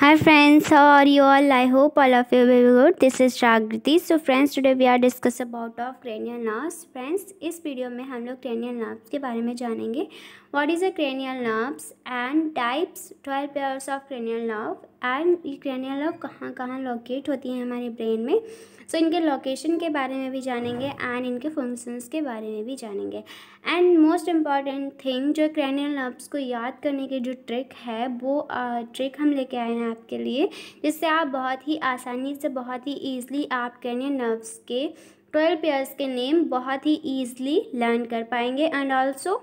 Hi friends, how are you all? I hope all of you will be good. This is Shagriti. So friends, today we are discuss about of cranial nerves. Friends, this video में हम लोग cranial nerves What is a cranial nerves and types 12 pairs of cranial nerve and ये cranial लव कहाँ कहाँ locate होती हैं हमारे ब्रेन में सो so, इनके लोकेशन के बारे में भी जानेंगे एंड इनके फंक्शंस के बारे में भी जानेंगे एंड मोस्ट इम्पॉर्टेंट थिंग जो क्रैनियल नर्व्स को याद करने की जो ट्रिक है वो ट्रिक हम लेके आए हैं आपके लिए जिससे आप बहुत ही आसानी से बहुत ही ईजली आप क्रैनियल नर्व्स के ट्वेल्व पेयर्स के नेम बहुत ही ईजली लर्न कर पाएंगे एंड ऑल्सो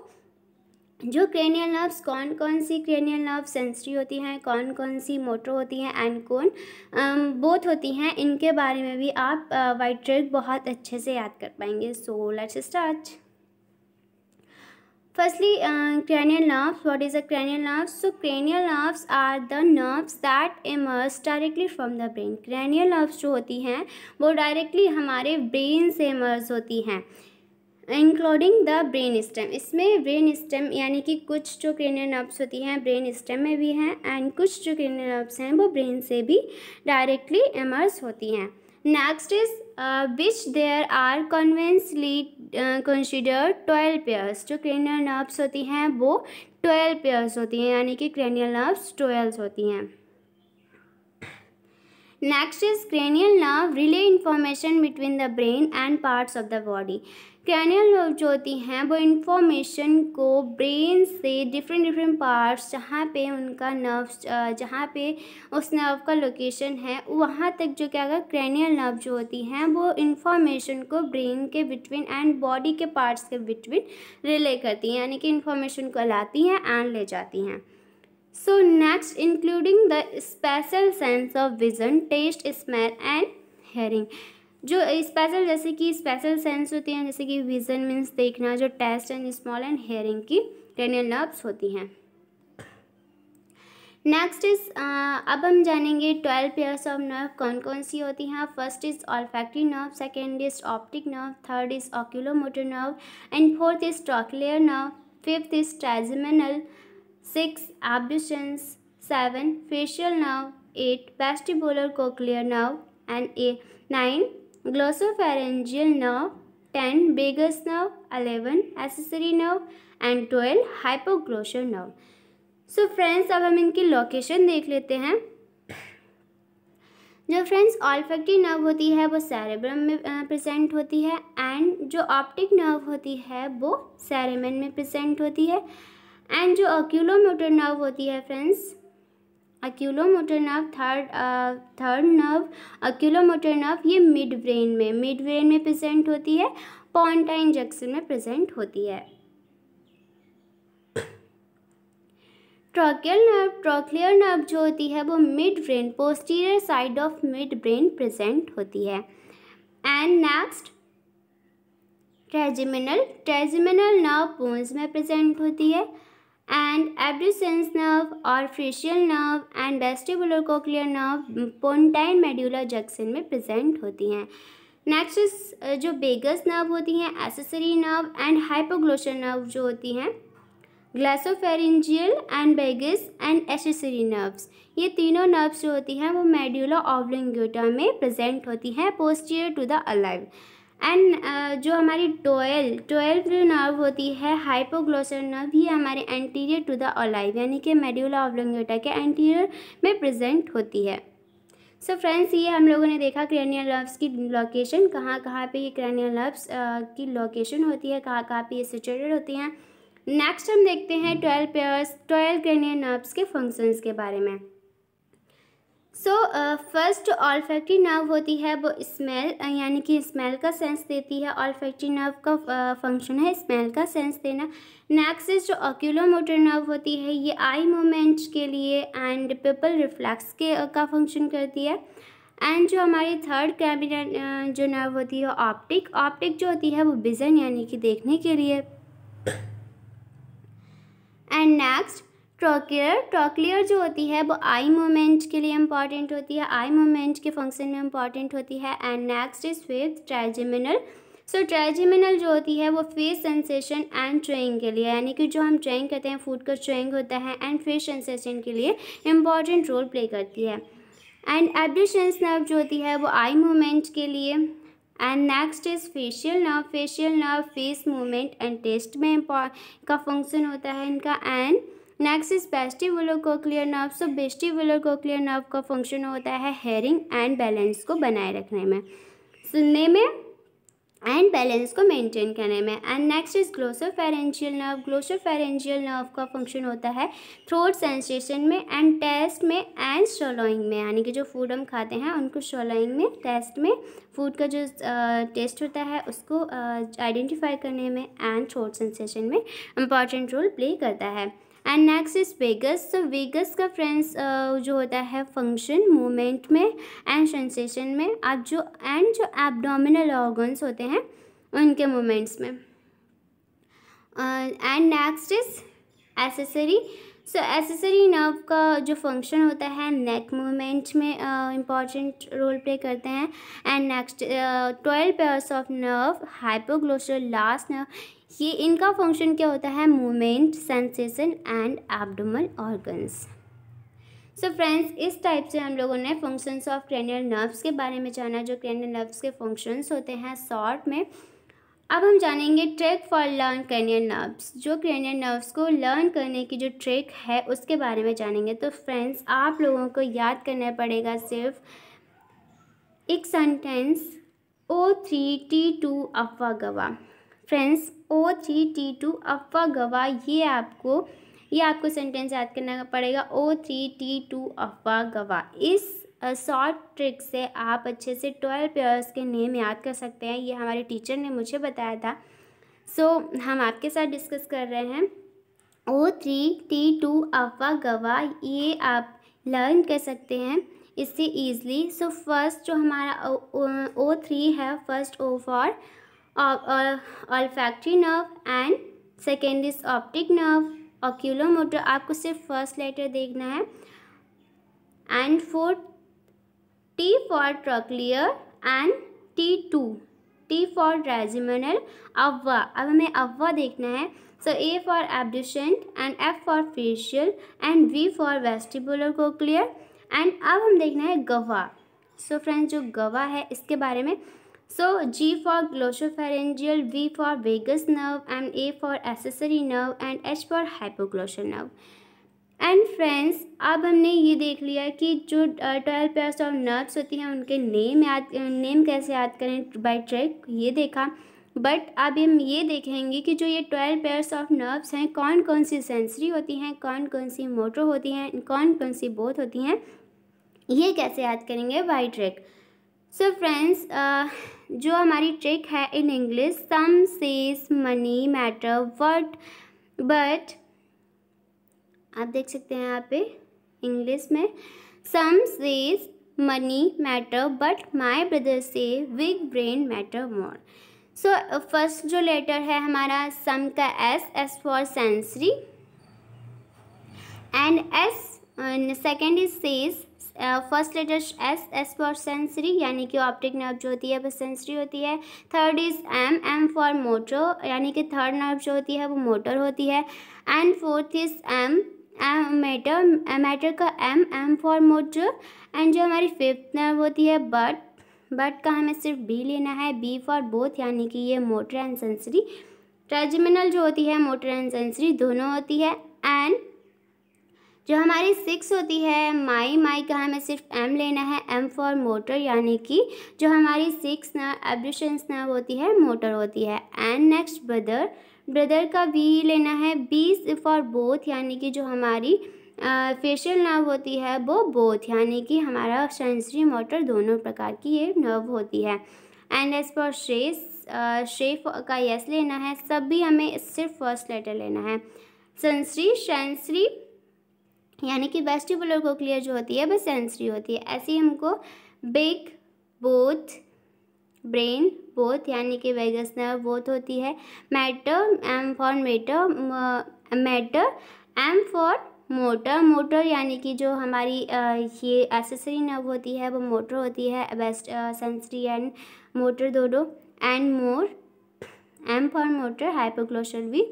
जो क्रेनियल नर्व्स कौन कौन सी क्रेनियल नर्व सेंसरी होती हैं कौन कौन सी मोटर होती हैं एंड कौन बोथ होती हैं इनके बारे में भी आप वाइट ट्रिक बहुत अच्छे से याद कर पाएंगे so let's start firstly cranial nerves what is a cranial nerves so cranial nerves are the nerves that emerge directly from the brain cranial nerves जो होती हैं वो डायरेक्टली हमारे ब्रेन से इमर्स होती हैं इंक्लूडिंग द ब्रेन स्टेम इसमें brain stem यानी कि कुछ जो क्रेनियन नर्व्स होती हैं ब्रेन स्टेम में भी हैं एंड कुछ जो क्रेनियर नर्व्स हैं वो ब्रेन से भी डायरेक्टली एमर्स होती हैं next is which there are conventionally consider twelve pairs जो क्रेनियल नर्व्स होती हैं वो ट्वेल्व पेयर्स होती हैं यानी कि क्रेनियल नर्व्स ट्वेल्व होती हैं next is cranial nerve relay information between the brain and parts of the body cranial nerve जो होती हैं वो इन्फॉर्मेशन को ब्रेन से डिफरेंट डिफरेंट पार्ट्स जहाँ पे उनका नर्व जहाँ पे उस नर्व का लोकेशन है वहाँ तक जो क्या होगा क्रैनियल नर्व जो होती हैं वो इन्फॉर्मेशन को ब्रेन के बिटवीन एंड बॉडी के पार्ट्स के बिटवीन रिले करती हैं यानी कि इन्फॉर्मेशन को लाती हैं एंड ले जाती हैं so next including the special sense of vision taste smell and hearing जो स्पेशल जैसे कि स्पेशल सेंस होते हैं जैसे कि विजन मीन्स देखना जो taste and smell and hearing की टेनियल नर्व्स होती हैं नेक्स्ट इज अब हम जानेंगे ट्वेल्व पेयर्स ऑफ नर्व कौन कौन सी होती हैं first is olfactory nerve second is optic nerve third is oculomotor nerve and fourth is trochlear nerve fifth is trigeminal six abducens seven facial nerve eight vestibular cochlear nerve and a nine glossopharyngeal nerve ten vagus nerve eleven accessory nerve and twelve hypoglossal nerve so friends अब हम इनकी location देख लेते हैं जो friends ऑल्फेक्टिव nerve होती है वो सेरेब्रम में प्रेजेंट होती है एंड जो ऑप्टिक नर्व होती है वो सैरेमन में प्रेजेंट होती है एंड जो अक्यूलोमोटर नर्व होती है friends oculomotor nerve third third nerve oculomotor nerve ये मिड ब्रेन में मिड ब्रेन में प्रेजेंट होती है पॉन्टाइन जंक्शन में प्रेजेंट होती है ट्रोकियल नर्व ट्रोक्लियर नर्व जो होती है वो mid brain posterior side of mid brain present होती है and next trigeminal trigeminal nerve pons में प्रेजेंट होती है एंड abducens नर्व और facial nerve and vestibulocochlear nerve mm, pontine medulla junction में present होती हैं नेक्स्ट जो बेगस नर्व होती हैं accessory nerve and hypoglossal nerve जो होती हैं glossopharyngeal and vagus and accessory nerves ये तीनों नर्व्स जो होती हैं वो मेड्यूला ऑब्लिंगुटा में प्रेजेंट होती हैं posterior to the olive and uh, जो हमारी टोयल टोयल जो नर्व होती है हाइपोग्लोसर नर्व ये हमारे एंटीरियर टू द ओलाइव यानी कि मेड्यूला ऑब्लोंगेटा के एंटीरियर में प्रेजेंट होती है सो so फ्रेंड्स ये हम लोगों ने देखा क्रेनियल नर्व्स की लोकेशन कहाँ कहाँ पे ये क्रेनियल नर्व्स uh, की लोकेशन होती है कहाँ कहाँ पे ये सिचुएटेड होती हैं नेक्स्ट हम देखते हैं twelve pairs twelve cranial nerves के फंक्शंस के बारे में सो फर्स्ट ऑलफैक्ट्री नर्व होती है वो स्मेल uh, यानी कि स्मेल का सेंस देती है ऑलफैक्ट्री नर्व का फंक्शन uh, है स्मेल का सेंस देना नेक्स्ट इज जो ऑक्यूलो मोटर नर्व होती है ये आई मोमेंट के लिए एंड पिपल रिफ्लैक्स के uh, का फंक्शन करती है एंड जो हमारी थर्ड कैबिनेट जो नर्व होती है ऑप्टिक ऑप्टिक जो होती है वो विजन यानी कि देखने के लिए एंड नेक्स्ट ट्रोक्लियर ट्रोक्लियर जो होती है वो आई मोमेंट के लिए इम्पॉर्टेंट होती है आई मोमेंट के फंक्शन में इम्पॉर्टेंट होती है and next is fifth trigeminal so trigeminal जो होती है वो फेस सेंसेशन एंड चोइंग के लिए यानी कि जो हम ट्रेइंग करते हैं फूड का चोइंग होता है एंड फेस सेंसेशन के लिए इम्पॉर्टेंट रोल प्ले करती है एंड एब्डिशन नर्व जो होती है वो आई मोमेंट के लिए and next is facial nerve facial nerve face movement and taste में का फंक्शन होता है इनका and next is vestibular cochlear nerve so vestibular cochlear nerve का फंक्शन होता है हेयरिंग एंड बैलेंस को बनाए रखने में सुनने में एंड बैलेंस को मेंटेन करने में and next is glossopharyngeal nerve glossopharyngeal nerve का फंक्शन होता है थ्रोट सेंसेशन में एंड टेस्ट में एंड शोलोइंग में यानी कि जो फूड हम खाते हैं उनको शोलोइंग में टेस्ट में फूड का जो टेस्ट होता है उसको आइडेंटिफाई करने में एंड थ्रोट सेंसेशन में इम्पॉर्टेंट रोल प्ले करता है एंड नेक्स्ट इज वेगस तो वेगस का फ्रेंड्स uh, जो होता है फंक्शन मोमेंट में एंड सेंसेशन में आप जो एंड जो एबडोमिनल ऑर्गन्स होते हैं उनके मोमेंट्स में and next is accessory so accessory nerve का जो फंक्शन होता है नेक मूवमेंट में इम्पॉर्टेंट रोल प्ले करते हैं and next twelve pairs of nerve hypoglossal last nerve ये इनका फंक्शन क्या होता है movement sensation and abdominal organs so friends इस टाइप से हम लोगों ने फंक्शंस ऑफ क्रेनियल नर्व्स के बारे में जाना जो क्रेनियल नर्व्स के फंक्शंस होते हैं शॉर्ट में अब हम जानेंगे trick for learn cranial nerves जो क्रैनियल नर्व्स को लर्न करने की जो ट्रेक है उसके बारे में जानेंगे तो फ्रेंड्स आप लोगों को याद करना पड़ेगा सिर्फ एक sentence O three T two अफवा गवा friends O three T two अफवा गवा ये आपको ये आपको सेंटेंस याद करना पड़ेगा ओ थ्री टी टू अफवा गवा इस शॉर्ट ट्रिक से आप अच्छे से ट्वेल्व पेयर्स के नेम याद कर सकते हैं ये हमारे टीचर ने मुझे बताया था सो so, हम आपके साथ डिस्कस कर रहे हैं ओ थ्री टी टू अफवा गवा ये आप लर्न कर सकते हैं इससे ईजली सो फर्स्ट जो हमारा ओ थ्री है first O for olfactory nerve and second is optic nerve oculomotor आपको सिर्फ फर्स्ट लेटर देखना है and four T for trochlear and T two T for trigeminal अव्वा अब हमें अव्वा देखना है so A for abducens and F for facial and V for vestibular cochlear and अब हम देखना है गवा सो so फ्रेंड्स जो गवा है इसके बारे में So G for glossopharyngeal, V for vagus nerve and A for accessory nerve and H for hypoglossal nerve. And friends अब हमने ये देख लिया कि जो ट्वेल्व पेयर्स ऑफ नर्व्स होती हैं उनके नेम याद नेम कैसे याद करें बाय ट्रैक ये देखा बट अब हम ये देखेंगे कि जो ये ट्वेल्व पेयर्स ऑफ नर्व्स हैं कौन कौन सी सेंसरी होती हैं कौन कौन सी मोटर होती हैं कौन कौन सी बोथ होती हैं ये कैसे याद करेंगे by trick so friends uh, जो हमारी ट्रिक है in English some says money matter word but आप देख सकते हैं यहाँ पे इंग्लिश में some says money matter but my brother says big brain matter more so first जो लेटर है हमारा सम का S S for sensory and S second is says first letter S S for sensory यानी कि optic nerve जो होती है वो सेंसरी होती है third is M M for motor यानी कि थर्ड नर्व जो होती है वो मोटर होती है and fourth is M M matter matter का M M for motor and जो हमारी फिफ्थ नर्व होती है बट बट का हमें सिर्फ बी लेना है बी फॉर बोथ यानी कि ये मोटर एंड सेंसरी ट्रेजिमिनल जो होती है मोटर एंड सेंसरी दोनों होती है एंड जो हमारी सिक्स होती है माई माई का हमें सिर्फ एम लेना है एम फॉर मोटर यानी कि जो हमारी सिक्स ना एब्डुशन ना होती है मोटर होती है एंड नेक्स्ट ब्रदर ब्रदर का वी लेना है बीस फॉर बोथ यानी कि जो हमारी फेशियल नर्व होती है वो बोथ यानी कि हमारा सेंसरी मोटर दोनों प्रकार की ये नर्व होती है एंड एज फॉर शेस शेफ का यस लेना है सब भी हमें सिर्फ फर्स्ट लेटर लेना है सेंसरी सेंसरी यानी कि वेस्टिबुलर कोक्लियर जो होती है वह सेंसरी होती है ऐसे ही हमको बिग बोथ ब्रेन बोथ यानी कि वेगस नर्व बोथ होती है matter M for matter matter M for motor motor यानी कि जो हमारी ये एसेसरी नर्व होती है वो मोटर होती है वेस्ट सेंसरी एंड मोटर दोनों and more M for motor hypoglossal भी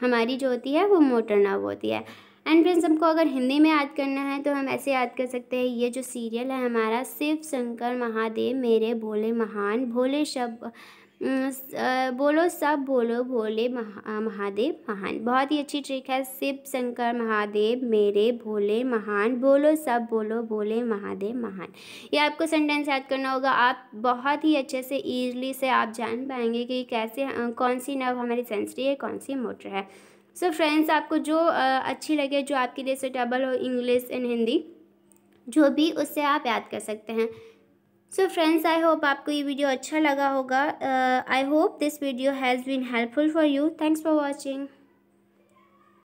हमारी जो होती है वो मोटर नर्व होती है एंड फ्रेंड्स हमको अगर हिंदी में याद करना है तो हम ऐसे याद कर सकते हैं ये जो सीरियल है हमारा शिव शंकर महादेव मेरे भोले महान भोले शब बोलो सब बोलो भोले महा, महादेव महान बहुत ही अच्छी ट्रिक है शिव शंकर महादेव मेरे भोले महान बोलो सब बोलो भोले महादेव महान ये आपको सेंटेंस याद करना होगा आप बहुत ही अच्छे से ईजली से आप जान पाएंगे कि कैसे कौन सी नर्व हमारी सेंसरी है कौन सी मोटर है सो so फ्रेंड्स आपको जो अच्छी लगे जो आपके लिए सूटेबल हो इंग्लिश एंड हिंदी जो भी उससे आप याद कर सकते हैं सो फ्रेंड्स आई होप आपको ये वीडियो अच्छा लगा होगा I hope this video has been helpful for you thanks for watching